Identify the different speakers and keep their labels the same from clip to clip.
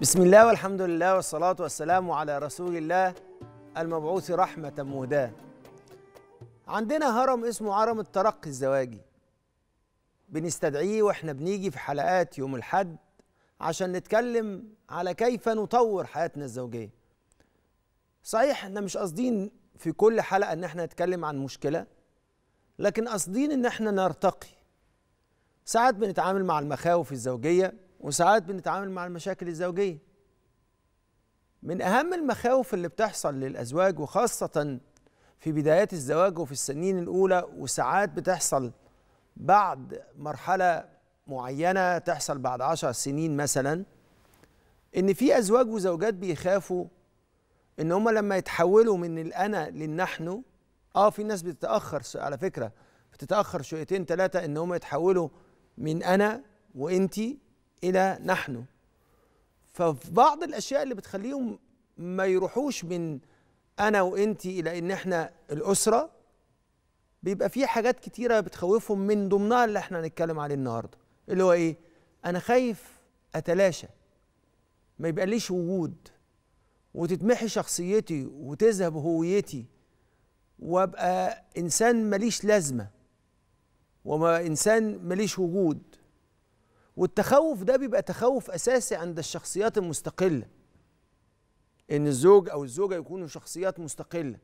Speaker 1: بسم الله والحمد لله والصلاة والسلام على رسول الله المبعوث رحمة مهداة عندنا هرم اسمه هرم الترقي الزواجي بنستدعيه واحنا بنيجي في حلقات يوم الحد عشان نتكلم على كيف نطور حياتنا الزوجية صحيح احنا مش قاصدين في كل حلقة ان احنا نتكلم عن مشكلة لكن قاصدين ان احنا نرتقي ساعات بنتعامل مع المخاوف الزوجية وساعات بنتعامل مع المشاكل الزوجية من أهم المخاوف اللي بتحصل للأزواج وخاصة في بدايات الزواج وفي السنين الأولى وساعات بتحصل بعد مرحلة معينة تحصل بعد عشر سنين مثلا إن في أزواج وزوجات بيخافوا إن هما لما يتحولوا من الأنا للنحن آه في ناس بتتأخر على فكرة بتتأخر شويتين ثلاثة إن هما يتحولوا من أنا وإنتي الى نحن ففي بعض الاشياء اللي بتخليهم ما يروحوش من انا وانت الى ان احنا الاسره بيبقى في حاجات كتيره بتخوفهم من ضمنها اللي احنا هنتكلم عليه النهارده اللي هو ايه انا خايف اتلاشى ما يبقاليش وجود وتتمحي شخصيتي وتذهب هويتي وابقى انسان ماليش لازمه وما انسان ماليش وجود والتخوف ده بيبقى تخوف اساسي عند الشخصيات المستقله ان الزوج او الزوجه يكونوا شخصيات مستقله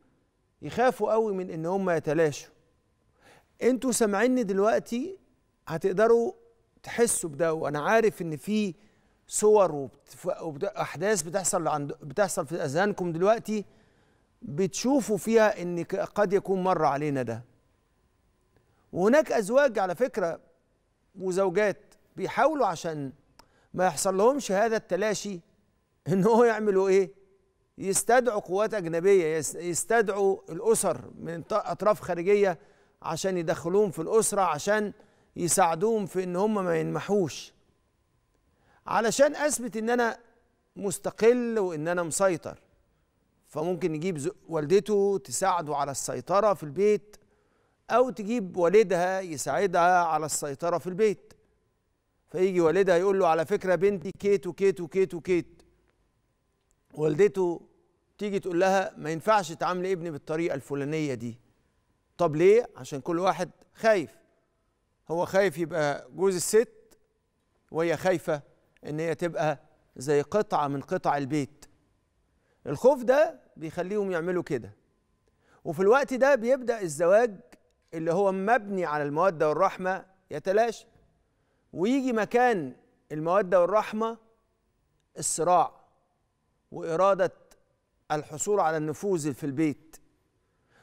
Speaker 1: يخافوا قوي من ان هم يتلاشوا انتوا سامعيني دلوقتي هتقدروا تحسوا بده وانا عارف ان في صور واحداث بتحصل عند بتحصل في اذهانكم دلوقتي بتشوفوا فيها ان قد يكون مر علينا ده وهناك ازواج على فكره وزوجات بيحاولوا عشان ما يحصل لهمش هذا التلاشي ان هو يعملوا ايه يستدعوا قوات اجنبيه يستدعوا الاسر من اطراف خارجيه عشان يدخلوهم في الاسره عشان يساعدوهم في ان هم ما ينمحوش علشان اثبت ان انا مستقل وان انا مسيطر فممكن يجيب والدته تساعده على السيطره في البيت او تجيب والدها يساعدها على السيطره في البيت فيجي والدها يقول له على فكره بنتي كيت وكيت وكيت وكيت والدته تيجي تقول لها ما ينفعش تعاملي ابني بالطريقه الفلانيه دي طب ليه عشان كل واحد خايف هو خايف يبقى جوز الست وهي خايفه ان هي تبقى زي قطعه من قطع البيت الخوف ده بيخليهم يعملوا كده وفي الوقت ده بيبدا الزواج اللي هو مبني على الموده والرحمه يتلاشى ويجي مكان الموده والرحمه الصراع واراده الحصول على النفوذ في البيت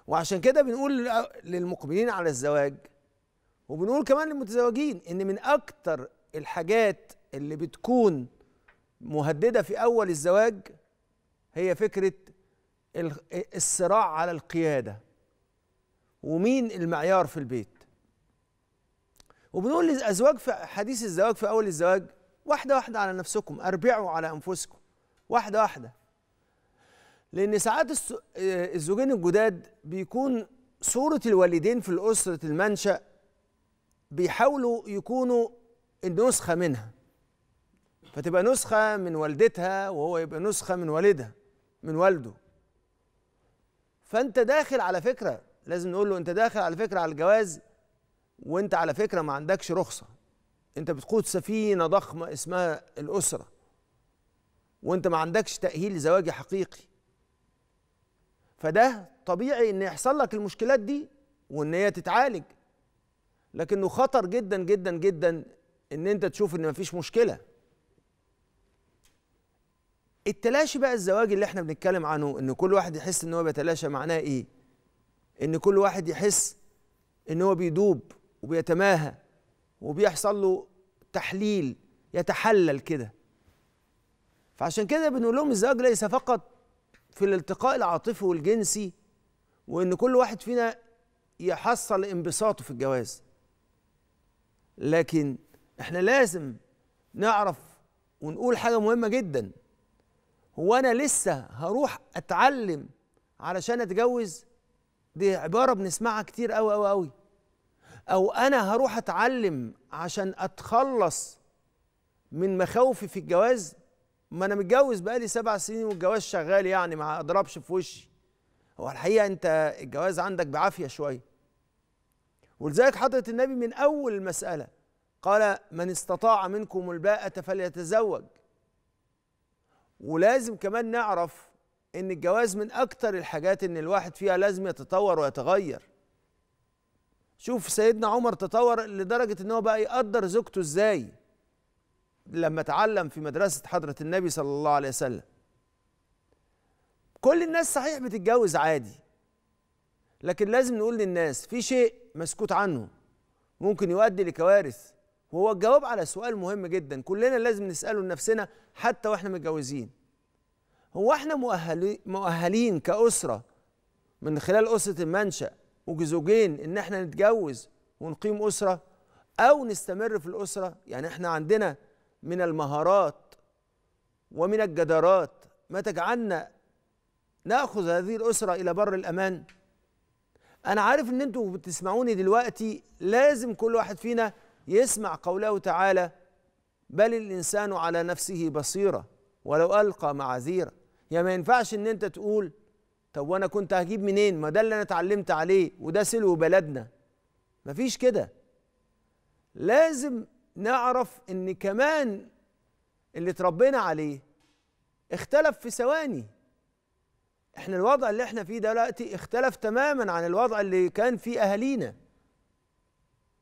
Speaker 1: وعشان كده بنقول للمقبلين على الزواج وبنقول كمان للمتزوجين ان من اكتر الحاجات اللي بتكون مهدده في اول الزواج هي فكره الصراع على القياده ومين المعيار في البيت وبنقول للازواج في حديث الزواج في اول الزواج واحده واحده على نفسكم اربعوا على انفسكم واحده واحده لان ساعات آه، الزوجين الجداد بيكون صوره الوالدين في الاسره المنشا بيحاولوا يكونوا النسخه منها فتبقى نسخه من والدتها وهو يبقى نسخه من والدها من والده فانت داخل على فكره لازم نقول له انت داخل على فكره على الجواز وانت على فكره ما عندكش رخصه انت بتقود سفينه ضخمه اسمها الاسره وانت ما عندكش تاهيل زواجي حقيقي فده طبيعي ان يحصل لك المشكلات دي وان هي تتعالج لكنه خطر جدا جدا جدا ان انت تشوف ان مفيش مشكله التلاشي بقى الزواج اللي احنا بنتكلم عنه ان كل واحد يحس ان هو بيتلاشى معناه ايه ان كل واحد يحس ان هو بيدوب وبيتماهى وبيحصل له تحليل يتحلل كده فعشان كده بنقول لهم الزواج ليس فقط في الالتقاء العاطفي والجنسي وان كل واحد فينا يحصل انبساطه في الجواز لكن احنا لازم نعرف ونقول حاجه مهمه جدا هو انا لسه هروح اتعلم علشان اتجوز دي عباره بنسمعها كتير قوي قوي قوي او انا هروح اتعلم عشان اتخلص من مخاوفي في الجواز ما انا متجوز بقالي سبع سنين والجواز شغال يعني ما اضربش في وشي هو الحقيقه انت الجواز عندك بعافيه شويه ولذلك حضره النبي من اول المساله قال من استطاع منكم الباءة فليتزوج ولازم كمان نعرف ان الجواز من اكتر الحاجات ان الواحد فيها لازم يتطور ويتغير شوف سيدنا عمر تطور لدرجة ان هو بقى يقدر زوجته ازاي لما تعلم في مدرسة حضرة النبي صلى الله عليه وسلم كل الناس صحيح بتتجوز عادي لكن لازم نقول للناس في شيء مسكوت عنه ممكن يؤدي لكوارث وهو الجواب على سؤال مهم جدا كلنا لازم نسأله لنفسنا حتى واحنا متجوزين هو احنا مؤهلين مؤهلين كأسرة من خلال أسرة المنشأ وزوجين ان احنا نتجوز ونقيم اسره او نستمر في الاسره يعني احنا عندنا من المهارات ومن الجدارات ما تجعلنا ناخذ هذه الاسره الى بر الامان انا عارف ان انتوا بتسمعوني دلوقتي لازم كل واحد فينا يسمع قوله تعالى بل الانسان على نفسه بصيره ولو القى معاذيره يعني ما ينفعش ان انت تقول طب وانا كنت هجيب منين ما ده اللي انا اتعلمت عليه وده سلو بلدنا مفيش كده لازم نعرف ان كمان اللي اتربينا عليه اختلف في ثواني احنا الوضع اللي احنا فيه دلوقتي اختلف تماما عن الوضع اللي كان فيه اهالينا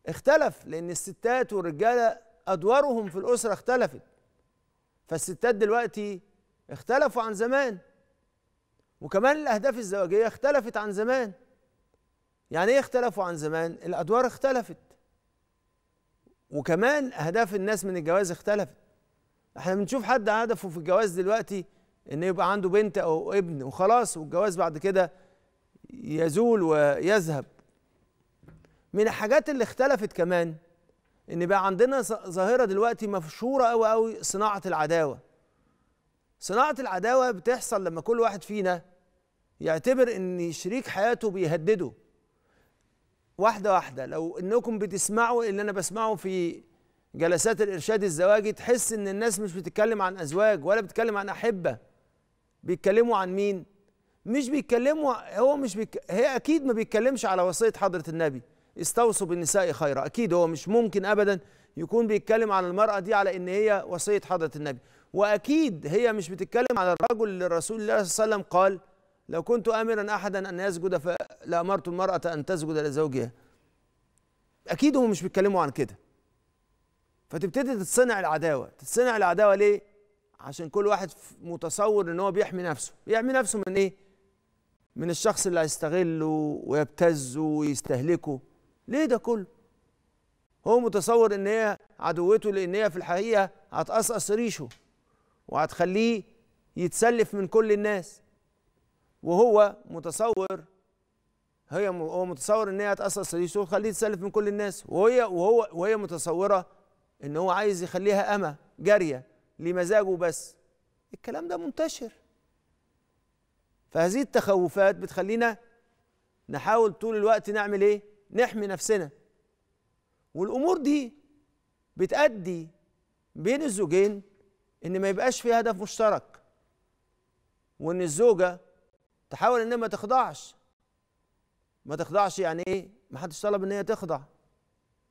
Speaker 1: اختلف لان الستات والرجاله ادوارهم في الاسره اختلفت فالستات دلوقتي اختلفوا عن زمان وكمان الأهداف الزواجية اختلفت عن زمان يعني إيه اختلفوا عن زمان؟ الأدوار اختلفت وكمان أهداف الناس من الجواز اختلفت احنا بنشوف حد هدفه في الجواز دلوقتي ان يبقى عنده بنت او ابن وخلاص والجواز بعد كده يزول ويذهب من الحاجات اللي اختلفت كمان ان بقى عندنا ظاهره دلوقتي مشهوره قوي قوي صناعه العداوه صناعه العداوه بتحصل لما كل واحد فينا يعتبر ان شريك حياته بيهدده واحده واحده لو انكم بتسمعوا اللي انا بسمعه في جلسات الارشاد الزواجي تحس ان الناس مش بتتكلم عن ازواج ولا بتتكلم عن احبه بيتكلموا عن مين مش بيتكلموا هو مش بيك... هي اكيد ما بيتكلمش على وصيه حضره النبي استوصوا بالنساء خيرا اكيد هو مش ممكن ابدا يكون بيتكلم على المراه دي على ان هي وصيه حضره النبي واكيد هي مش بتتكلم على الرجل اللي الرسول الله صلى الله عليه وسلم قال لو كنت امرا احدا ان يسجد لامرت المراه ان تسجد لزوجها اكيد هم مش بيتكلموا عن كده فتبتدي تتصنع العداوه تتصنع العداوه ليه عشان كل واحد متصور ان هو بيحمي نفسه بيحمي نفسه من ايه من الشخص اللي هيستغله ويبتزه ويستهلكه ليه ده كله هو متصور ان هي عدوته لان هي في الحقيقه هتقصقص ريشه وهتخليه يتسلف من كل الناس وهو متصور هي هو متصور ان هي هتاثر سديسه خليه يتسلف من كل الناس وهي وهو وهي متصوره ان هو عايز يخليها اما جاريه لمزاجه بس الكلام ده منتشر فهذه التخوفات بتخلينا نحاول طول الوقت نعمل ايه نحمي نفسنا والامور دي بتأدي بين الزوجين ان ما يبقاش في هدف مشترك وان الزوجه تحاول ان ما تخضعش ما تخضعش يعني ايه ما حدش طلب ان هي تخضع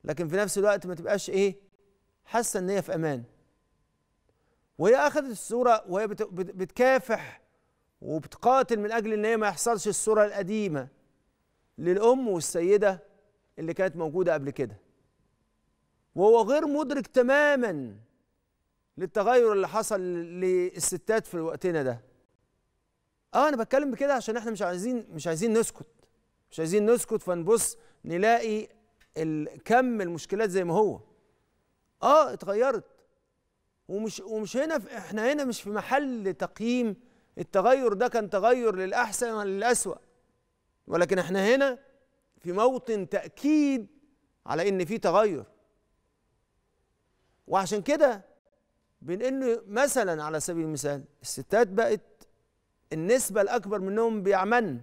Speaker 1: لكن في نفس الوقت ما تبقاش ايه حاسه ان هي في امان وهي اخذت الصوره وهي بتكافح وبتقاتل من اجل ان هي ما يحصلش الصوره القديمه للام والسيده اللي كانت موجوده قبل كده وهو غير مدرك تماما للتغير اللي حصل للستات في وقتنا ده اه انا بتكلم بكده عشان احنا مش عايزين مش عايزين نسكت مش عايزين نسكت فنبص نلاقي الكم المشكلات زي ما هو اه اتغيرت ومش ومش هنا في احنا هنا مش في محل تقييم التغير ده كان تغير للاحسن ولا للاسوأ ولكن احنا هنا في موطن تاكيد على ان في تغير وعشان كده بين انه مثلا على سبيل المثال الستات بقت النسبة الأكبر منهم بيعملن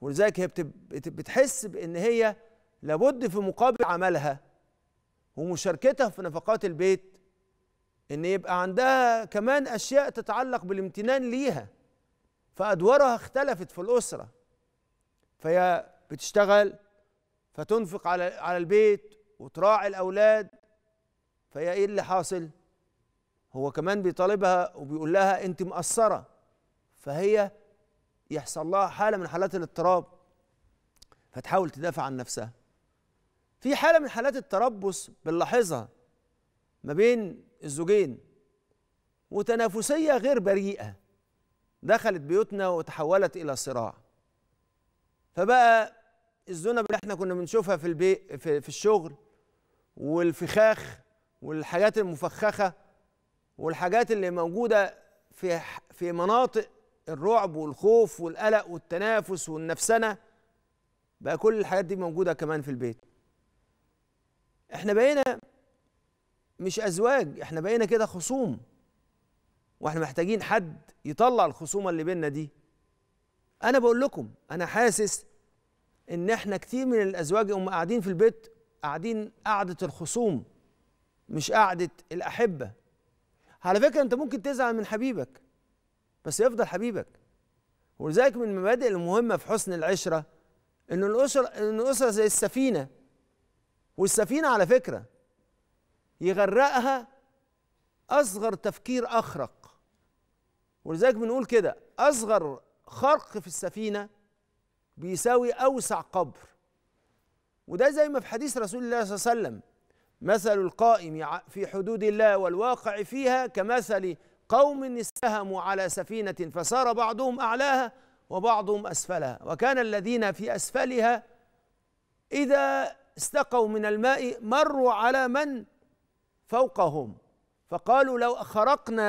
Speaker 1: ولذلك هي بتحس بأن هي لابد في مقابل عملها ومشاركتها في نفقات البيت ان يبقى عندها كمان اشياء تتعلق بالامتنان ليها فادوارها اختلفت في الاسره فهي بتشتغل فتنفق على على البيت وتراعي الاولاد فهي ايه اللي حاصل هو كمان بيطالبها وبيقول لها انت مقصره فهي يحصل لها حالة من حالات الاضطراب فتحاول تدافع عن نفسها في حالة من حالات التربص بنلاحظها ما بين الزوجين وتنافسية غير بريئة دخلت بيوتنا وتحولت إلى صراع فبقى الزنب اللي احنا كنا بنشوفها في البيت في, في الشغل والفخاخ والحاجات المفخخه والحاجات اللي موجوده في في مناطق الرعب والخوف والقلق والتنافس والنفسنه بقى كل الحاجات دي موجوده كمان في البيت احنا بقينا مش ازواج احنا بقينا كده خصوم واحنا محتاجين حد يطلع الخصومه اللي بينا دي انا بقول لكم انا حاسس ان احنا كتير من الازواج هم قاعدين في البيت قاعدين قعده الخصوم مش قعده الاحبه على فكره انت ممكن تزعل من حبيبك بس يفضل حبيبك ولذلك من المبادئ المهمه في حسن العشره ان الاسره ان الاسره زي السفينه والسفينه على فكره يغرقها اصغر تفكير اخرق ولذلك بنقول كده اصغر خرق في السفينه بيساوي اوسع قبر وده زي ما في حديث رسول الله صلى الله عليه وسلم مثل القائم في حدود الله والواقع فيها كمثل قوم استهموا على سفينة فسار بعضهم أعلاها وبعضهم أسفلها وكان الذين في أسفلها إذا استقوا من الماء مروا على من فوقهم فقالوا لو خرقنا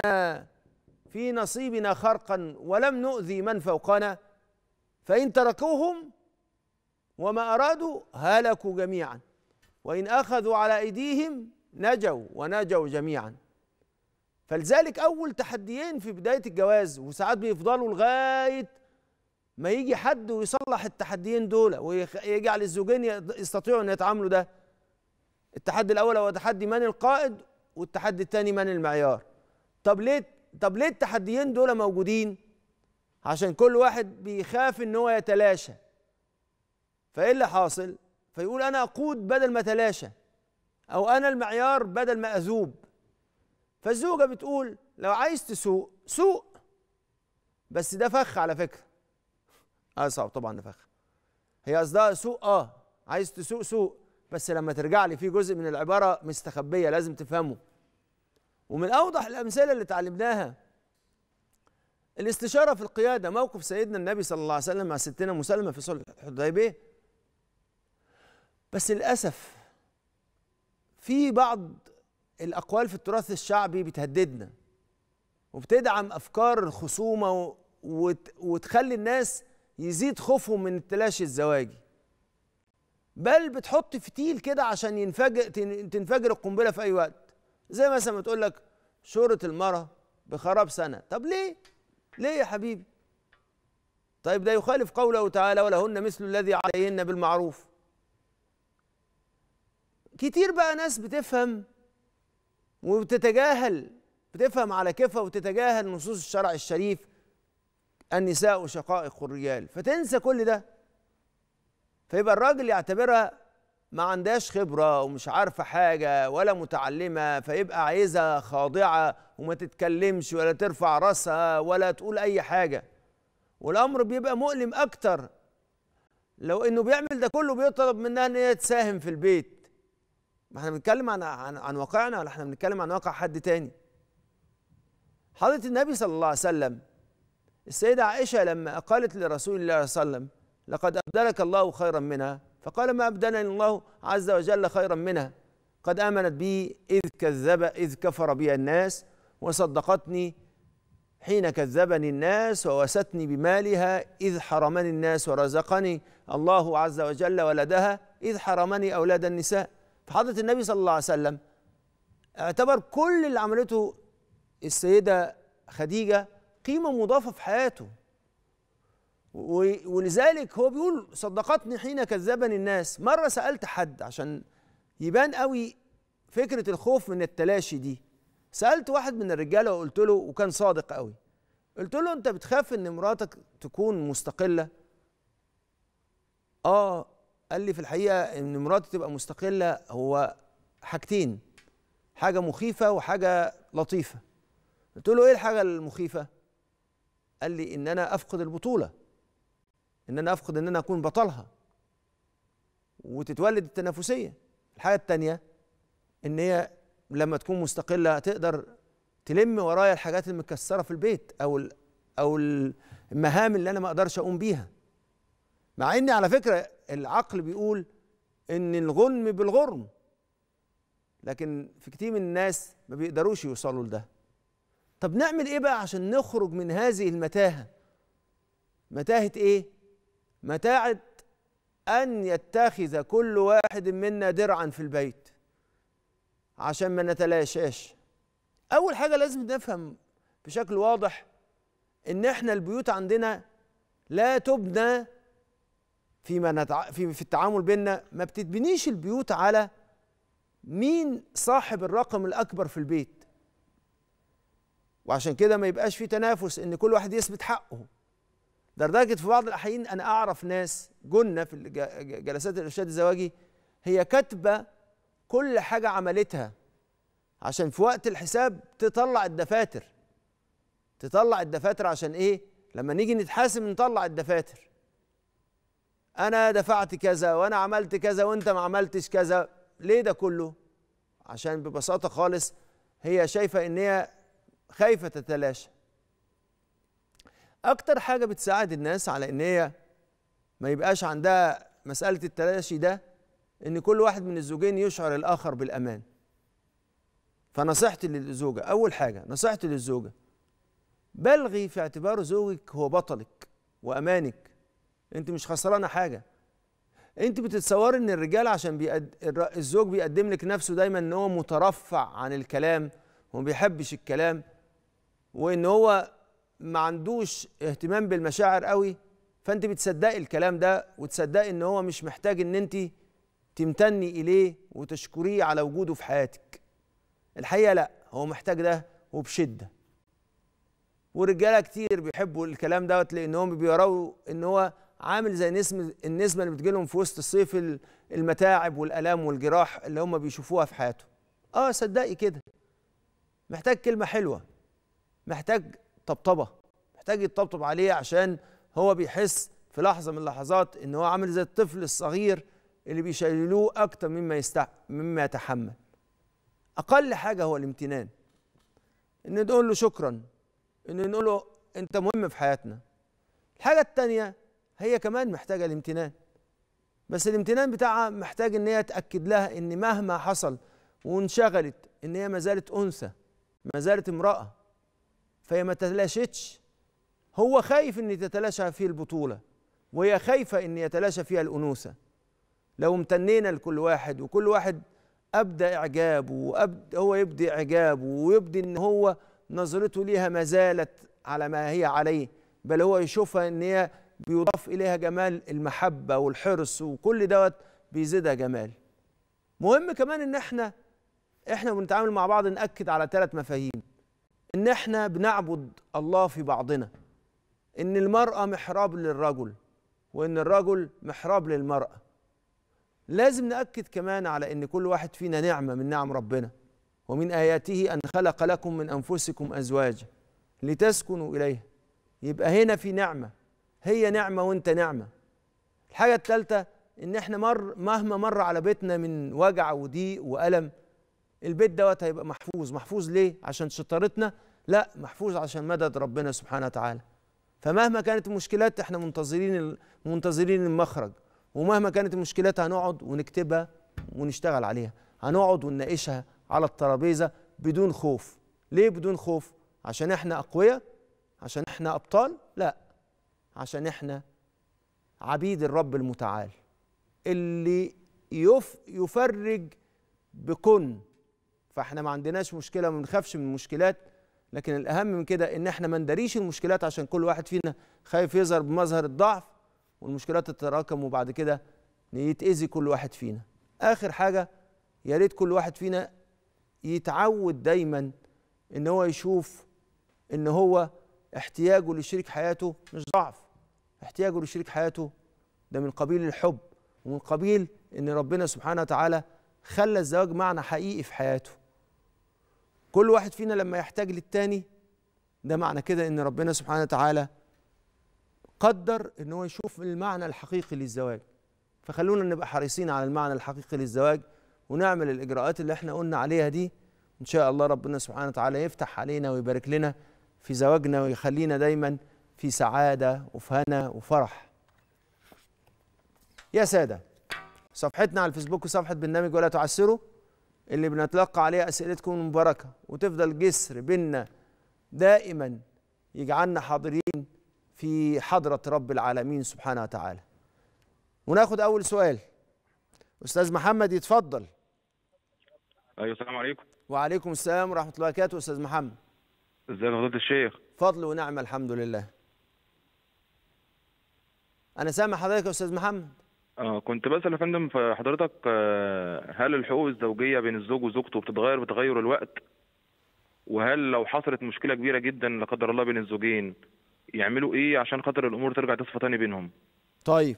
Speaker 1: في نصيبنا خرقا ولم نؤذي من فوقنا فإن تركوهم وما أرادوا هلكوا جميعا وإن أخذوا على أيديهم نجوا ونجوا جميعا فلذلك اول تحديين في بدايه الجواز وساعات بيفضلوا لغايه ما يجي حد ويصلح التحديين دول ويجعل الزوجين يستطيعوا ان يتعاملوا ده التحدي الاول هو تحدي من القائد والتحدي الثاني من المعيار طب ليه طب ليه التحديين دول موجودين عشان كل واحد بيخاف ان هو يتلاشى فايه اللي حاصل فيقول انا اقود بدل ما اتلاشى او انا المعيار بدل ما اذوب فالزوجه بتقول لو عايز تسوق سوق بس ده فخ على فكره اه صعب طبعا ده فخ هي قصدها سوق اه عايز تسوق سوق بس لما ترجع لي في جزء من العباره مستخبيه لازم تفهمه ومن اوضح الامثله اللي اتعلمناها الاستشاره في القياده موقف سيدنا النبي صلى الله عليه وسلم مع ستنا مسلمه في صلح الحديبيه بس للاسف في بعض الأقوال في التراث الشعبي بتهددنا وبتدعم أفكار الخصومة وت... وتخلي الناس يزيد خوفهم من التلاشي الزواجي بل بتحط فتيل كده عشان ينفجر تنفجر القنبله في اي وقت زي مثلا ما تقول لك شوره المراه بخراب سنه طب ليه ليه يا حبيبي طيب ده يخالف قوله تعالى ولهن مثل الذي عليهن بالمعروف كتير بقى ناس بتفهم وبتتجاهل بتفهم على كيفها وتتجاهل نصوص الشرع الشريف النساء شقائق الرجال فتنسى كل ده فيبقى الراجل يعتبرها ما عندهاش خبرة ومش عارفة حاجة ولا متعلمة فيبقى عايزها خاضعة وما تتكلمش ولا ترفع راسها ولا تقول أي حاجة والأمر بيبقى مؤلم أكتر لو إنه بيعمل ده كله بيطلب منها إن هي تساهم في البيت ما احنا بنتكلم عن عن, عن واقعنا ولا احنا بنتكلم عن واقع حد تاني حضرة النبي صلى الله عليه وسلم السيدة عائشة لما قالت لرسول الله صلى الله عليه وسلم لقد أبدلك الله خيرا منها فقال ما أبدلني الله عز وجل خيرا منها قد آمنت بي إذ كذب إذ كفر بي الناس وصدقتني حين كذبني الناس ووستني بمالها إذ حرمني الناس ورزقني الله عز وجل ولدها إذ حرمني أولاد النساء فحضرة النبي صلى الله عليه وسلم اعتبر كل اللي عملته السيدة خديجة قيمة مضافة في حياته ولذلك هو بيقول صدقتني حين كذبني الناس مرة سألت حد عشان يبان قوي فكرة الخوف من التلاشي دي سألت واحد من الرجالة وقلت له وكان صادق قوي قلت له انت بتخاف ان مراتك تكون مستقلة اه قال لي في الحقيقه ان مراتي تبقى مستقله هو حاجتين حاجه مخيفه وحاجه لطيفه قلت له ايه الحاجه المخيفه قال لي ان انا افقد البطوله ان انا افقد ان انا اكون بطلها وتتولد التنافسيه الحاجه الثانيه ان هي لما تكون مستقله تقدر تلم ورايا الحاجات المكسره في البيت او او المهام اللي انا ما اقدرش اقوم بيها مع اني على فكره العقل بيقول ان الغنم بالغرم لكن في كتير من الناس ما بيقدروش يوصلوا لده طب نعمل ايه بقى عشان نخرج من هذه المتاهه متاهه ايه متاعه ان يتخذ كل واحد منا درعا في البيت عشان ما نتلاشاش اول حاجه لازم نفهم بشكل واضح ان احنا البيوت عندنا لا تبنى فيما نتع... في, في التعامل بيننا ما بتتبنيش البيوت على مين صاحب الرقم الأكبر في البيت وعشان كده ما يبقاش في تنافس إن كل واحد يثبت حقه لدرجة في بعض الأحيان أنا أعرف ناس جنة في جلسات الإرشاد الزواجي هي كاتبة كل حاجة عملتها عشان في وقت الحساب تطلع الدفاتر تطلع الدفاتر عشان إيه؟ لما نيجي نتحاسب نطلع الدفاتر انا دفعت كذا وانا عملت كذا وانت ما عملتش كذا ليه ده كله عشان ببساطه خالص هي شايفه ان هي خايفه تتلاشى اكتر حاجه بتساعد الناس على ان هي ما يبقاش عندها مساله التلاشي ده ان كل واحد من الزوجين يشعر الاخر بالامان فنصيحتي للزوجه اول حاجه نصيحتي للزوجه بلغي في اعتبار زوجك هو بطلك وامانك انت مش خسرانه حاجه انت بتتصوري ان الرجال عشان بيقد... الزوج بيقدم لك نفسه دايما ان هو مترفع عن الكلام وما بيحبش الكلام وان هو ما عندوش اهتمام بالمشاعر قوي فانت بتصدقي الكلام ده وتصدقي ان هو مش محتاج ان انت تمتني اليه وتشكريه على وجوده في حياتك الحقيقه لا هو محتاج ده وبشده ورجاله كتير بيحبوا الكلام دوت لانهم بيروا ان هو عامل زي نسم النسمه اللي بتجيلهم في وسط الصيف المتاعب والالام والجراح اللي هم بيشوفوها في حياتهم اه صدقي كده محتاج كلمه حلوه محتاج طبطبه محتاج يطبطب عليه عشان هو بيحس في لحظه من اللحظات ان هو عامل زي الطفل الصغير اللي بيشيلوه اكتر مما يستع... مما يتحمل اقل حاجه هو الامتنان ان نقول له شكرا ان نقول له انت مهم في حياتنا الحاجه الثانيه هي كمان محتاجه الامتنان بس الامتنان بتاعها محتاج ان هي تاكد لها ان مهما حصل وانشغلت ان هي ما زالت انثى ما زالت امراه فهي ما تتلاشتش هو خايف ان تتلاشى فيه البطوله وهي خايفه ان يتلاشى فيها الانوثه لو امتنينا لكل واحد وكل واحد ابدى اعجابه وأبدأ هو يبدي اعجابه ويبدي ان هو نظرته ليها ما زالت على ما هي عليه بل هو يشوفها ان هي بيضاف اليها جمال المحبه والحرص وكل دوت بيزيدها جمال مهم كمان ان احنا احنا بنتعامل مع بعض ناكد على ثلاث مفاهيم ان احنا بنعبد الله في بعضنا ان المراه محراب للرجل وان الرجل محراب للمراه لازم ناكد كمان على ان كل واحد فينا نعمه من نعم ربنا ومن اياته ان خلق لكم من انفسكم ازواجا لتسكنوا اليها يبقى هنا في نعمه هي نعمه وانت نعمه الحاجه الثالثه ان احنا مر مهما مر على بيتنا من وجع وضيق والم البيت دوت هيبقى محفوظ محفوظ ليه عشان شطارتنا لا محفوظ عشان مدد ربنا سبحانه وتعالى فمهما كانت المشكلات احنا منتظرين منتظرين المخرج ومهما كانت المشكلات هنقعد ونكتبها ونشتغل عليها هنقعد ونناقشها على الترابيزه بدون خوف ليه بدون خوف عشان احنا اقوياء عشان احنا ابطال لا عشان احنا عبيد الرب المتعال اللي يف يفرج بكن فاحنا ما عندناش مشكله ما بنخافش من المشكلات لكن الاهم من كده ان احنا ما نداريش المشكلات عشان كل واحد فينا خايف يظهر بمظهر الضعف والمشكلات تتراكم وبعد كده يتاذي كل واحد فينا اخر حاجه يا ريت كل واحد فينا يتعود دايما ان هو يشوف ان هو احتياجه لشريك حياته مش ضعف احتياجه لشريك حياته ده من قبيل الحب ومن قبيل ان ربنا سبحانه وتعالى خلى الزواج معنى حقيقي في حياته كل واحد فينا لما يحتاج للتاني ده معنى كده ان ربنا سبحانه وتعالى قدر ان هو يشوف المعنى الحقيقي للزواج فخلونا نبقى حريصين على المعنى الحقيقي للزواج ونعمل الاجراءات اللي احنا قلنا عليها دي ان شاء الله ربنا سبحانه وتعالى يفتح علينا ويبارك لنا في زواجنا ويخلينا دايما في سعادة وفي هنا وفرح يا سادة صفحتنا على الفيسبوك وصفحة برنامج ولا تعسروا اللي بنتلقى عليها أسئلتكم المباركة وتفضل جسر بينا دائما يجعلنا حاضرين في حضرة رب العالمين سبحانه وتعالى وناخد أول سؤال أستاذ محمد يتفضل
Speaker 2: أيوة السلام عليكم
Speaker 1: وعليكم السلام ورحمة الله وبركاته أستاذ محمد
Speaker 2: ازي فضيله الشيخ
Speaker 1: فضل ونعم الحمد لله انا سامع حضرتك يا استاذ محمد
Speaker 3: اه كنت بسال يا فندم في حضرتك آه، هل الحقوق الزوجيه بين الزوج وزوجته بتتغير بتغير الوقت وهل لو حصلت مشكله كبيره جدا لا قدر الله بين الزوجين يعملوا ايه عشان خاطر الامور ترجع تصفى تاني بينهم
Speaker 1: طيب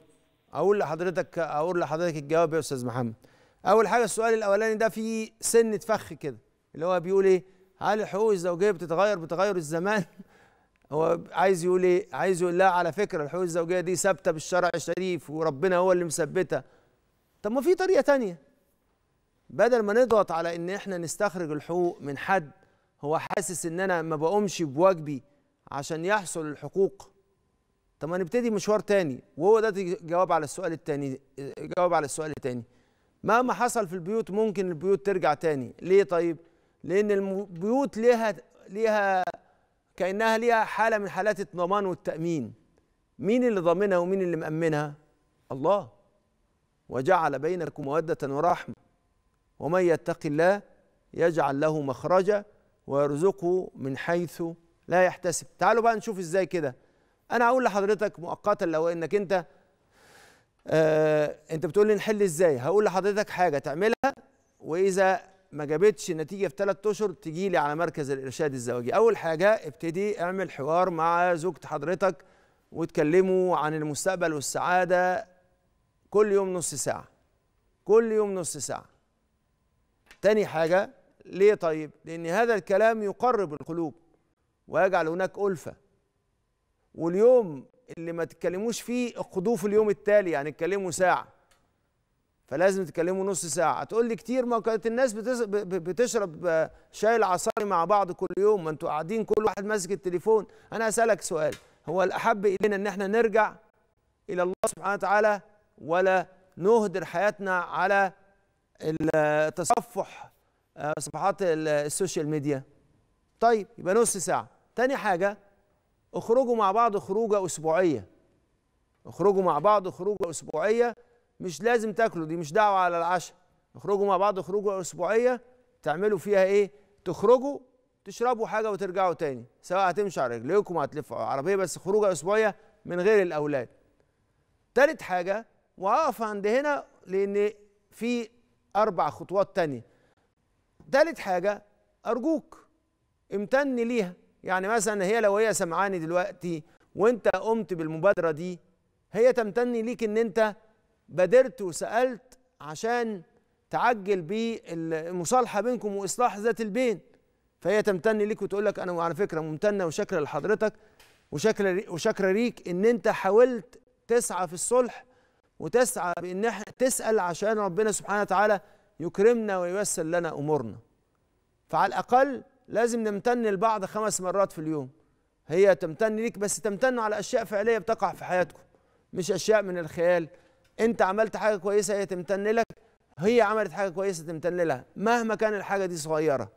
Speaker 1: اقول لحضرتك اقول لحضرتك الجواب يا استاذ محمد اول حاجه السؤال الاولاني ده فيه سنه فخ كده اللي هو بيقول ايه هل الحقوق الزوجيه بتتغير بتغير الزمان هو عايز يقول ايه عايز يقول لا على فكره الحقوق الزوجيه دي ثابته بالشرع الشريف وربنا هو اللي مثبتها طب ما في طريقه تانية بدل ما نضغط على ان احنا نستخرج الحقوق من حد هو حاسس ان انا ما بقومش بواجبي عشان يحصل الحقوق طب ما نبتدي مشوار تاني وهو ده جواب على السؤال التاني جواب على السؤال التاني مهما حصل في البيوت ممكن البيوت ترجع تاني ليه طيب لان البيوت ليها ليها كانها ليها حاله من حالات الضمان والتامين مين اللي ضامنها ومين اللي مامنها الله وجعل بينكم موده ورحمه ومن يتق الله يجعل له مخرجا ويرزقه من حيث لا يحتسب تعالوا بقى نشوف ازاي كده انا هقول لحضرتك مؤقتا لو انك انت آه انت بتقول لي نحل ازاي هقول لحضرتك حاجه تعملها واذا ما جابتش نتيجه في ثلاث اشهر تجي لي على مركز الارشاد الزواجي اول حاجه ابتدي اعمل حوار مع زوجة حضرتك وتكلموا عن المستقبل والسعاده كل يوم نص ساعه كل يوم نص ساعه تاني حاجه ليه طيب لان هذا الكلام يقرب القلوب ويجعل هناك الفه واليوم اللي ما تتكلموش فيه اقضوه في اليوم التالي يعني اتكلموا ساعه فلازم تكلمه نص ساعة تقول لي كتير ما كانت الناس بتشرب آه، شاي العصاري مع بعض كل يوم ما انتوا قاعدين كل واحد ماسك التليفون أنا أسألك سؤال هو الأحب إلينا إن احنا نرجع إلى الله سبحانه وتعالى ولا نهدر حياتنا على التصفح آه، صفحات السوشيال ميديا طيب يبقى نص ساعة تاني حاجة اخرجوا مع بعض خروجة أسبوعية اخرجوا مع بعض خروجة أسبوعية مش لازم تاكلوا دي مش دعوه على العشاء اخرجوا مع بعض خروجه اسبوعيه تعملوا فيها ايه تخرجوا تشربوا حاجه وترجعوا تاني سواء هتمشوا على رجليكم هتلفوا عربيه بس خروجه اسبوعيه من غير الاولاد تالت حاجه وهقف عند هنا لان في اربع خطوات تانية تالت حاجه ارجوك امتن ليها يعني مثلا هي لو هي سمعاني دلوقتي وانت قمت بالمبادره دي هي تمتن ليك ان انت بادرت وسألت عشان تعجل بالمصالحة بينكم وإصلاح ذات البين فهي تمتن ليك وتقول لك أنا على فكرة ممتنة وشاكرة لحضرتك وشاكرة وشاكرة ليك إن أنت حاولت تسعى في الصلح وتسعى بإن احنا تسأل عشان ربنا سبحانه وتعالى يكرمنا وييسر لنا أمورنا فعلى الأقل لازم نمتن لبعض خمس مرات في اليوم هي تمتن ليك بس تمتن على أشياء فعلية بتقع في حياتكم مش أشياء من الخيال انت عملت حاجه كويسه هي تمتن لك هي عملت حاجه كويسه تمتن لها مهما كان الحاجه دي صغيره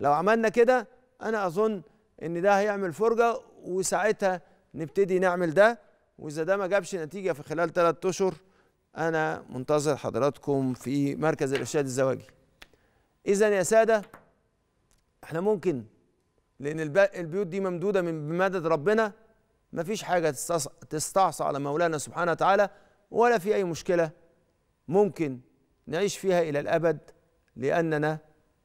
Speaker 1: لو عملنا كده انا اظن ان ده هيعمل فرجه وساعتها نبتدي نعمل ده واذا ده ما جابش نتيجه في خلال ثلاث اشهر انا منتظر حضراتكم في مركز الارشاد الزواجي اذا يا ساده احنا ممكن لان البيوت دي ممدوده من بمدد ربنا مفيش حاجه تستعصى على مولانا سبحانه وتعالى ولا في أي مشكلة ممكن نعيش فيها إلى الأبد لأننا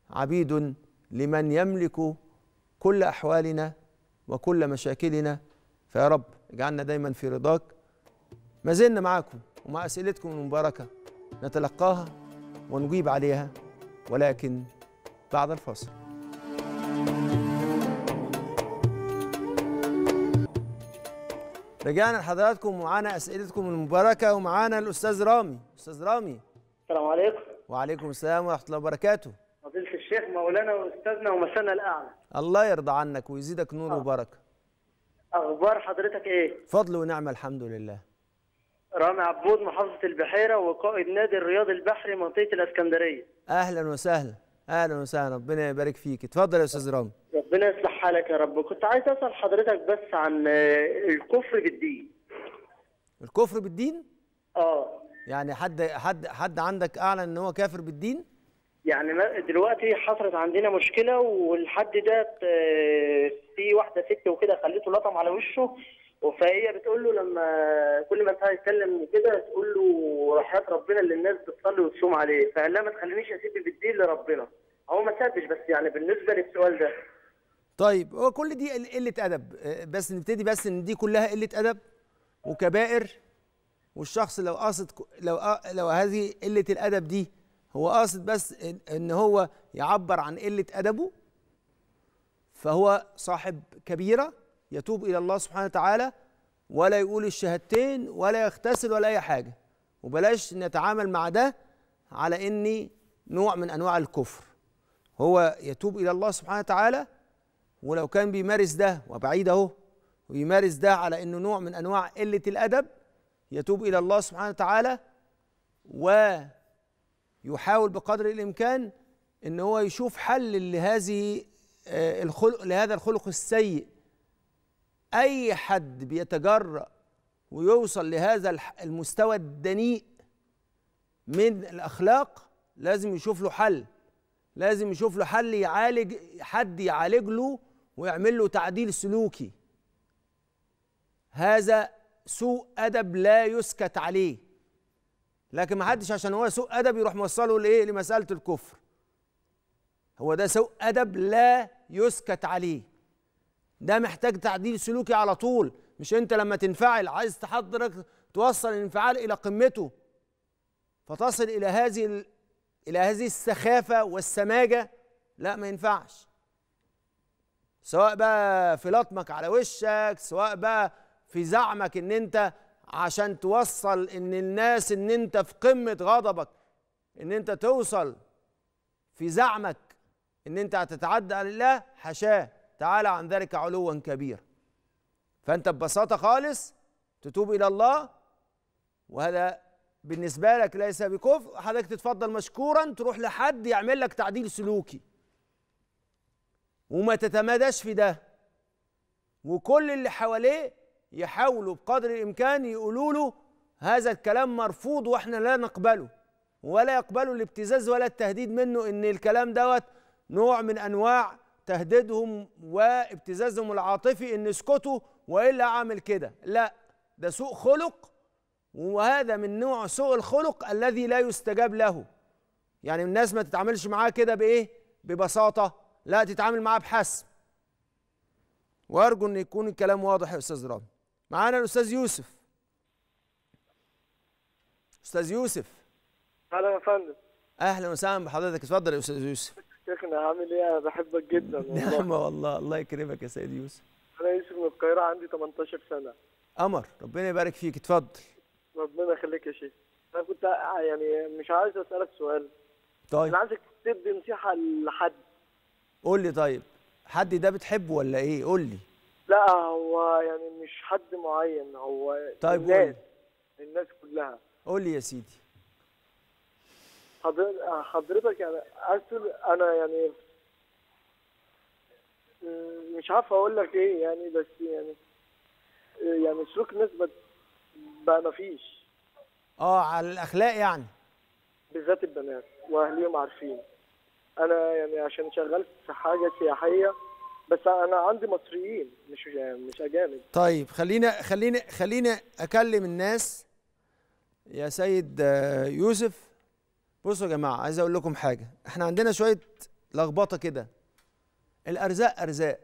Speaker 1: عبيد لمن يملك كل أحوالنا وكل مشاكلنا فيا رب اجعلنا دايما في رضاك ما زلنا معاكم ومع أسئلتكم المباركة نتلقاها ونجيب عليها ولكن بعد الفاصل رجعنا لحضراتكم ومعانا اسئلتكم المباركه ومعانا الاستاذ رامي استاذ رامي السلام عليكم وعليكم السلام ورحمه الله وبركاته
Speaker 3: فضيله الشيخ مولانا واستاذنا ومثلنا الاعلى
Speaker 1: الله يرضى عنك ويزيدك نور آه. وبركه
Speaker 3: اخبار حضرتك ايه
Speaker 1: فضل ونعمه الحمد لله
Speaker 3: رامي عبود محافظه البحيره وقائد نادي الرياض البحري منطقه الاسكندريه
Speaker 1: اهلا وسهلا اهلا وسهلا ربنا يبارك فيك اتفضل يا استاذ رامي
Speaker 3: ربنا يصلح حالك يا رب كنت عايز اسال حضرتك بس عن آه، الكفر بالدين
Speaker 1: الكفر بالدين اه يعني حد حد حد عندك اعلن ان هو كافر بالدين
Speaker 3: يعني دلوقتي حصلت عندنا مشكله والحد ده آه، في واحده ست وكده خليته لطم على وشه فهي بتقول له لما كل ما انت يتكلم كده تقول له رحمات ربنا اللي الناس بتصلي وتصوم عليه فقال لها ما تخلينيش اسيب بالدين لربنا هو ما سابش بس يعني بالنسبه للسؤال ده
Speaker 1: طيب هو كل دي قله ادب آه، بس نبتدي بس ان دي كلها قله ادب وكبائر والشخص لو قاصد لو لو هذه قله الادب دي هو قاصد بس ان هو يعبر عن قله ادبه فهو صاحب كبيره يتوب الى الله سبحانه وتعالى ولا يقول الشهادتين ولا يغتسل ولا اي حاجه وبلاش نتعامل مع ده على اني نوع من انواع الكفر هو يتوب الى الله سبحانه وتعالى ولو كان بيمارس ده وبعيد اهو ويمارس ده على انه نوع من انواع قله الادب يتوب الى الله سبحانه وتعالى ويحاول بقدر الامكان ان هو يشوف حل لهذه آه، الخلق لهذا الخلق السيء اي حد بيتجرأ ويوصل لهذا المستوى الدنيء من الاخلاق لازم يشوف له حل لازم يشوف له حل يعالج حد يعالج له ويعمل له تعديل سلوكي هذا سوء أدب لا يسكت عليه لكن ما حدش عشان هو سوء أدب يروح موصله لإيه لمسألة الكفر هو ده سوء أدب لا يسكت عليه ده محتاج تعديل سلوكي على طول مش أنت لما تنفعل عايز تحضرك توصل الانفعال إلى قمته فتصل إلى هذه إلى هذه السخافة والسماجة لا ما ينفعش سواء بقى في لطمك على وشك سواء بقى في زعمك ان انت عشان توصل ان الناس ان انت في قمة غضبك ان انت توصل في زعمك ان انت هتتعدى على الله حشاه تعالى عن ذلك علوا كبيرا فانت ببساطة خالص تتوب الى الله وهذا بالنسبة لك ليس بكفر حضرتك تتفضل مشكورا تروح لحد يعمل لك تعديل سلوكي وما تتماداش في ده وكل اللي حواليه يحاولوا بقدر الامكان يقولوا له هذا الكلام مرفوض واحنا لا نقبله ولا يقبلوا الابتزاز ولا التهديد منه ان الكلام دوت نوع من انواع تهديدهم وابتزازهم العاطفي ان اسكتوا والا اعمل كده لا ده سوء خلق وهذا من نوع سوء الخلق الذي لا يستجاب له يعني الناس ما تتعاملش معاه كده بايه ببساطه لا تتعامل معاه بحسم وارجو ان يكون الكلام واضح يا استاذ رامي معانا الاستاذ يوسف استاذ يوسف اهلا يا فندم اهلا وسهلا بحضرتك اتفضل يا استاذ يوسف
Speaker 3: شيخنا عامل ايه انا بحبك جدا والله نعم
Speaker 1: والله الله يكرمك يا سيد يوسف
Speaker 3: انا يوسف من القاهره عندي 18 سنه
Speaker 1: قمر ربنا يبارك فيك اتفضل
Speaker 3: ربنا يخليك يا شيخ انا كنت يعني مش عايز اسالك سؤال طيب انا عايزك تدي نصيحه لحد
Speaker 1: قول لي طيب حد ده بتحبه ولا ايه قول لي
Speaker 3: لا هو يعني مش حد معين هو طيب الناس قولي. الناس كلها
Speaker 1: قول لي يا سيدي
Speaker 3: حضرتك يعني اصل انا يعني مش عارف اقول لك ايه يعني بس يعني يعني سلوك الناس بقى ما فيش
Speaker 1: اه على الاخلاق يعني
Speaker 3: بالذات البنات واهليهم عارفين انا يعني عشان شغال في حاجه سياحيه بس انا عندي مصريين مش يعني مش اجانب
Speaker 1: طيب خلينا خلينا خلينا اكلم الناس يا سيد آه، يوسف بصوا يا جماعه عايز اقول لكم حاجه احنا عندنا شويه لخبطه كده الارزاق ارزاق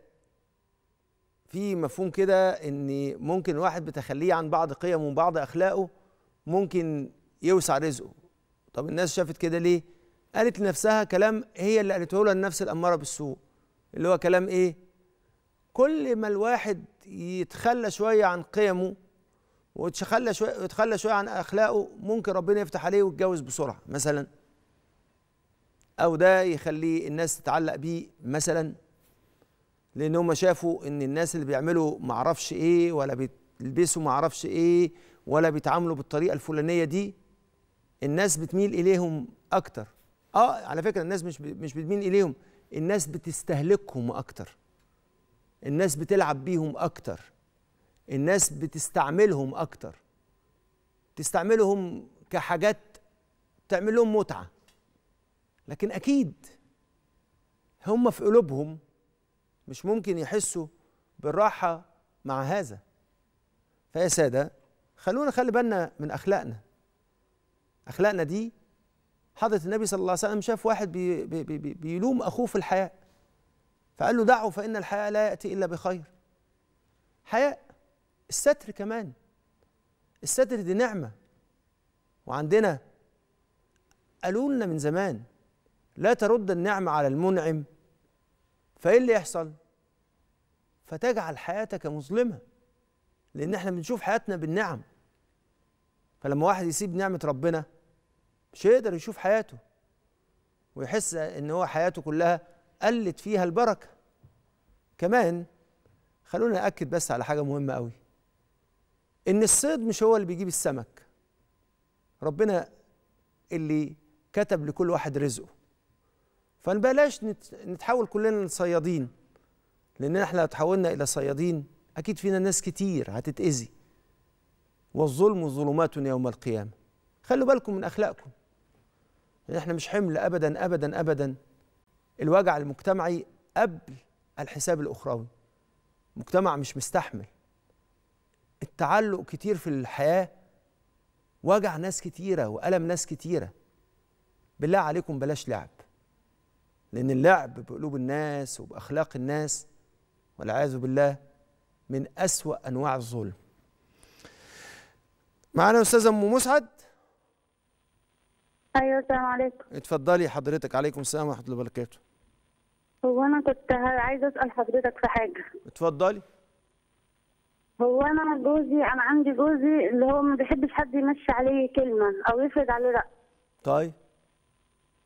Speaker 1: في مفهوم كده ان ممكن واحد بتخليه عن بعض قيمه وبعض اخلاقه ممكن يوسع رزقه طب الناس شافت كده ليه قالت لنفسها كلام هي اللي قالته لها النفس الأمارة بالسوء اللي هو كلام إيه كل ما الواحد يتخلى شوية عن قيمه ويتخلى شوية ويتخلى شوية عن أخلاقه ممكن ربنا يفتح عليه ويتجوز بسرعة مثلا أو ده يخلي الناس تتعلق بيه مثلا لأن هم شافوا إن الناس اللي بيعملوا معرفش إيه ولا بيلبسوا معرفش إيه ولا بيتعاملوا بالطريقة الفلانية دي الناس بتميل إليهم أكتر اه على فكره الناس مش مش بتميل اليهم الناس بتستهلكهم اكتر الناس بتلعب بيهم اكتر الناس بتستعملهم اكتر تستعملهم كحاجات تعمل لهم متعه لكن اكيد هم في قلوبهم مش ممكن يحسوا بالراحه مع هذا فيا ساده خلونا خلي بالنا من اخلاقنا اخلاقنا دي حضرة النبي صلى الله عليه وسلم شاف واحد بي بي بي بيلوم أخوه في الحياء فقال له دعه فإن الحياء لا يأتي إلا بخير حياء الستر كمان الستر دي نعمة وعندنا قالوا لنا من زمان لا ترد النعمة على المنعم فإيه اللي يحصل؟ فتجعل حياتك مظلمة لأن احنا بنشوف حياتنا بالنعم فلما واحد يسيب نعمة ربنا مش هيقدر يشوف حياته ويحس ان هو حياته كلها قلت فيها البركه كمان خلونا ناكد بس على حاجه مهمه قوي ان الصيد مش هو اللي بيجيب السمك ربنا اللي كتب لكل واحد رزقه فنبلاش نتحول كلنا لصيادين لان احنا لو تحولنا الى صيادين اكيد فينا ناس كتير هتتاذي والظلم ظلمات يوم القيامه خلوا بالكم من اخلاقكم لأن احنا مش حمل أبدا أبدا أبدا الوجع المجتمعي قبل الحساب الأخروي مجتمع مش مستحمل التعلق كتير في الحياة وجع ناس كتيرة وألم ناس كتيرة بالله عليكم بلاش لعب لأن اللعب بقلوب الناس وبأخلاق الناس والعياذ بالله من أسوأ أنواع الظلم معانا أستاذ أم مسعد
Speaker 2: ايوه السلام عليكم
Speaker 1: اتفضلي حضرتك عليكم السلام ورحمه الله وبركاته
Speaker 2: هو انا كنت عايزه اسال حضرتك في حاجه اتفضلي هو انا جوزي انا عندي جوزي اللي هو ما بيحبش حد يمشي عليه كلمه او يفرض عليه راي طيب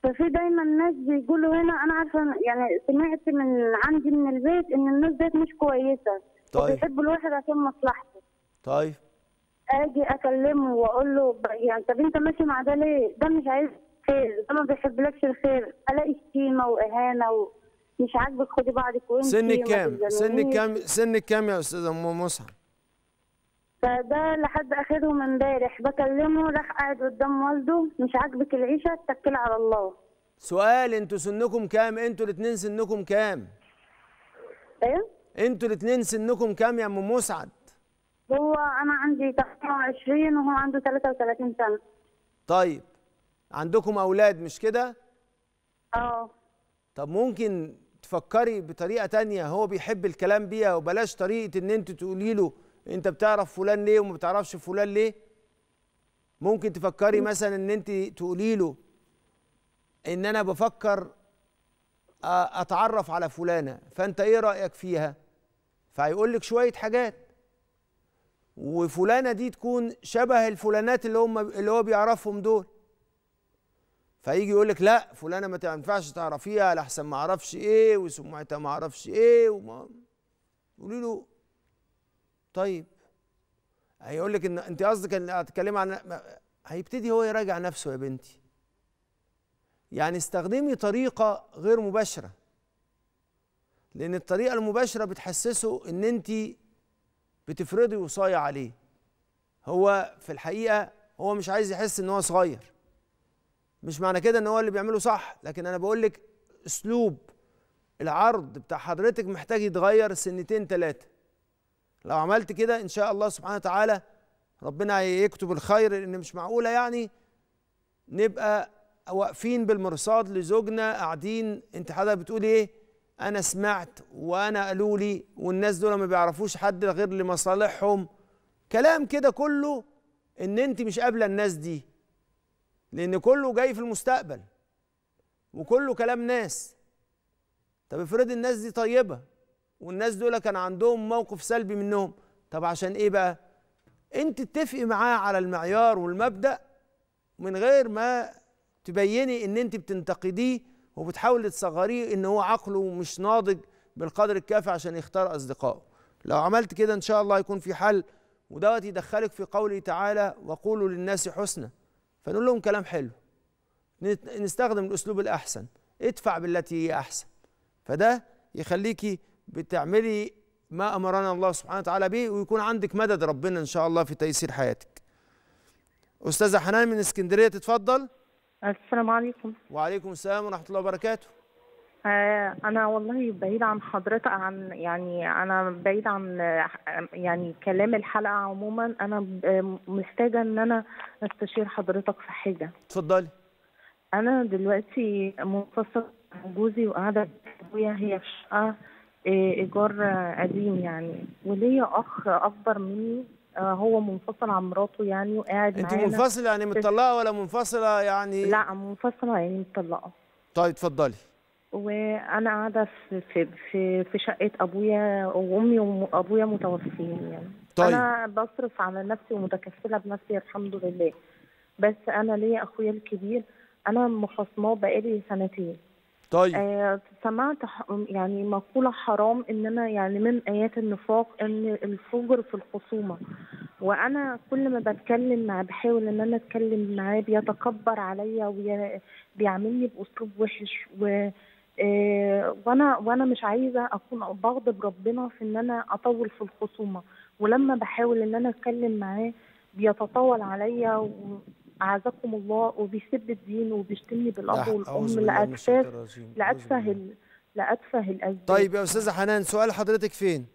Speaker 2: ففي دايما ناس بيقولوا هنا انا عارفه يعني سمعت من عندي من البيت ان الناس ديت مش كويسه طيب وبيحبوا الواحد عشان مصلحته طيب اجي اكلمه واقول له يعني طب انت ماشي مع ده ليه؟ ده مش عايز خير، ده ما بيحبلكش الخير، الاقي شتيمه واهانه و... مش عاجبك خدي بعضك وانت سنك كام؟ سنك كام؟
Speaker 1: سنك كام يا استاذه ام مصعب؟
Speaker 2: فده لحد اخرهم امبارح بكلمه راح قاعد قدام والده مش عاجبك العيشه اتكل على الله
Speaker 1: سؤال انتوا سنكم كام؟ انتوا الاثنين سنكم كام؟ ايه؟ انتوا الاثنين سنكم كام يا ام مسعد؟
Speaker 2: هو انا عندي 28 وهو عنده 33 سنه
Speaker 1: طيب عندكم اولاد مش كده اه طب ممكن تفكري بطريقه تانية هو بيحب الكلام بيها وبلاش طريقه ان انت تقولي له انت بتعرف فلان ليه وما بتعرفش فلان ليه ممكن تفكري مثلا ان انت تقولي له ان انا بفكر اتعرف على فلانه فانت ايه رايك فيها فهيقول لك شويه حاجات وفلانه دي تكون شبه الفلانات اللي هم اللي هو بيعرفهم دول فيجي يقول لك لا فلانه ما ينفعش تعرفيها على ما اعرفش ايه وسمعتها ما اعرفش ايه وما قولي له طيب هيقول لك ان انت قصدك ان هتتكلمي عن هيبتدي هو يراجع نفسه يا بنتي يعني استخدمي طريقه غير مباشره لان الطريقه المباشره بتحسسه ان انت بتفرضي وصاية عليه هو في الحقيقة هو مش عايز يحس ان هو صغير مش معنى كده ان هو اللي بيعمله صح لكن انا بقول لك اسلوب العرض بتاع حضرتك محتاج يتغير سنتين ثلاثة لو عملت كده ان شاء الله سبحانه وتعالى ربنا يكتب الخير لان مش معقولة يعني نبقى واقفين بالمرصاد لزوجنا قاعدين انت حضرتك بتقول ايه انا سمعت وانا قالوا لي والناس دول ما بيعرفوش حد غير لمصالحهم كلام كده كله ان انت مش قابله الناس دي لان كله جاي في المستقبل وكله كلام ناس طب افرض الناس دي طيبه والناس دول كان عندهم موقف سلبي منهم طب عشان ايه بقى انت اتفقي معاه على المعيار والمبدا من غير ما تبيني ان انت بتنتقديه وبتحاول تصغريه ان هو عقله مش ناضج بالقدر الكافي عشان يختار اصدقائه لو عملت كده ان شاء الله يكون في حل ودوت يدخلك في قوله تعالى وقولوا للناس حسنى فنقول لهم كلام حلو نستخدم الاسلوب الاحسن ادفع بالتي هي احسن فده يخليكي بتعملي ما امرنا الله سبحانه وتعالى به ويكون عندك مدد ربنا ان شاء الله في تيسير حياتك استاذه حنان من اسكندريه تتفضل السلام عليكم وعليكم السلام ورحمه الله وبركاته
Speaker 3: آه، انا والله بعيد عن حضرتك عن يعني انا بعيد عن يعني كلام الحلقه عموما انا محتاجه ان انا استشير حضرتك في حاجه اتفضلي انا دلوقتي منفصل عن جوزي وقاعده ابويا هي في شقه آه، ايجار قديم يعني وليا اخ اكبر مني آه، هو منفصل عن مراته يعني وقاعد انت منفصله يعني متطلقه ولا
Speaker 1: منفصله يعني لا
Speaker 3: منفصله يعني متطلقه طيب اتفضلي وانا قاعده في في في, في شقه ابويا وامي وابويا متوفين يعني طيب. انا بصرف على نفسي ومتكفله بنفسي الحمد لله بس انا ليا اخويا الكبير انا مخاصماه بقالي سنتين طيب آه سمعت يعني مقولة حرام إنما يعني من آيات النفاق إن الفجر في الخصومة وأنا كل ما بتكلم معاه بحاول إن أنا أتكلم معاه بيتكبر عليا وبيعاملني بأسلوب وحش و آه وانا وانا مش عايزه اكون بغضب ربنا في ان انا اطول في الخصومه ولما بحاول ان انا اتكلم معاه بيتطاول عليا اعزكم الله وبيسب الدين وبيشتمني بالاب والام لاتفه لاتفه لاتفه الاجداد طيب يا
Speaker 1: استاذه حنان سؤال حضرتك فين؟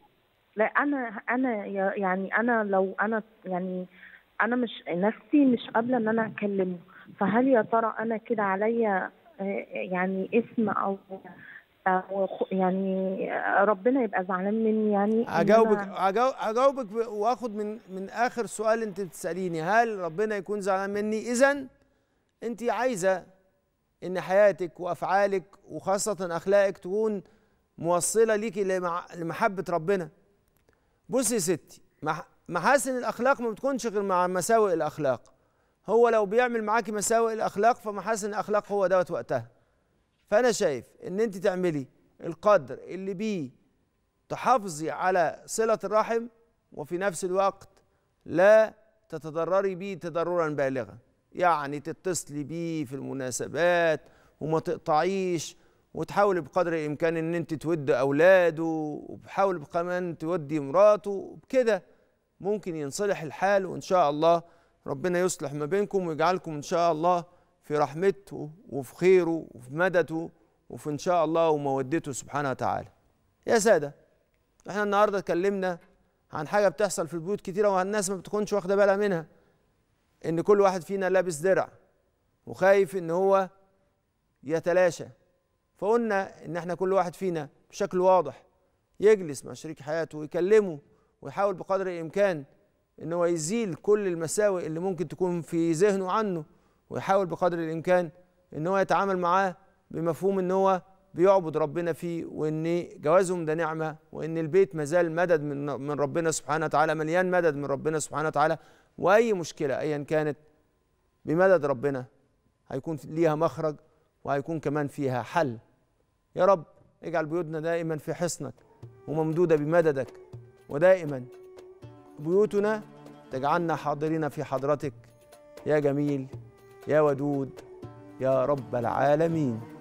Speaker 3: لا انا انا يعني انا لو انا يعني انا مش نفسي مش قابله ان انا اكلمه فهل يا ترى انا كده عليا آه، يعني اسم او يعني ربنا يبقى زعلان مني يعني اجاوبك
Speaker 1: اجاوبك واخد من من اخر سؤال انت بتساليني هل ربنا يكون زعلان مني اذا انت عايزه ان حياتك وافعالك وخاصه اخلاقك تكون موصله ليكي لمحبه ربنا بصي يا ستي محاسن الاخلاق ما بتكونش غير مع مساوئ الاخلاق هو لو بيعمل معاكي مساوئ الاخلاق فمحاسن الاخلاق هو دوت وقتها فانا شايف ان انت تعملي القدر اللي بيه تحافظي على صله الرحم وفي نفس الوقت لا تتضرري بيه تضررا بالغا يعني تتصلي بيه في المناسبات وما تقطعيش وتحاولي بقدر الامكان ان انت تود اولاده وبحاول كمان تودي مراته بكده ممكن ينصلح الحال وان شاء الله ربنا يصلح ما بينكم ويجعلكم ان شاء الله في رحمته وفي خيره وفي مدته وفي إن شاء الله ومودته سبحانه وتعالى يا سادة احنا النهاردة اتكلمنا عن حاجة بتحصل في البيوت كتيرة والناس ما بتكونش واخدة بالها منها إن كل واحد فينا لابس درع وخايف إن هو يتلاشى فقلنا إن احنا كل واحد فينا بشكل واضح يجلس مع شريك حياته ويكلمه ويحاول بقدر الإمكان إن هو يزيل كل المساوئ اللي ممكن تكون في ذهنه عنه ويحاول بقدر الامكان ان هو يتعامل معاه بمفهوم ان هو بيعبد ربنا فيه وان جوازهم ده نعمه وان البيت مازال مدد من من ربنا سبحانه وتعالى مليان مدد من ربنا سبحانه وتعالى واي مشكله ايا كانت بمدد ربنا هيكون ليها مخرج وهيكون كمان فيها حل يا رب اجعل بيوتنا دائما في حصنك وممدوده بمددك ودائما بيوتنا تجعلنا حاضرين في حضرتك يا جميل يا ودود يا رب العالمين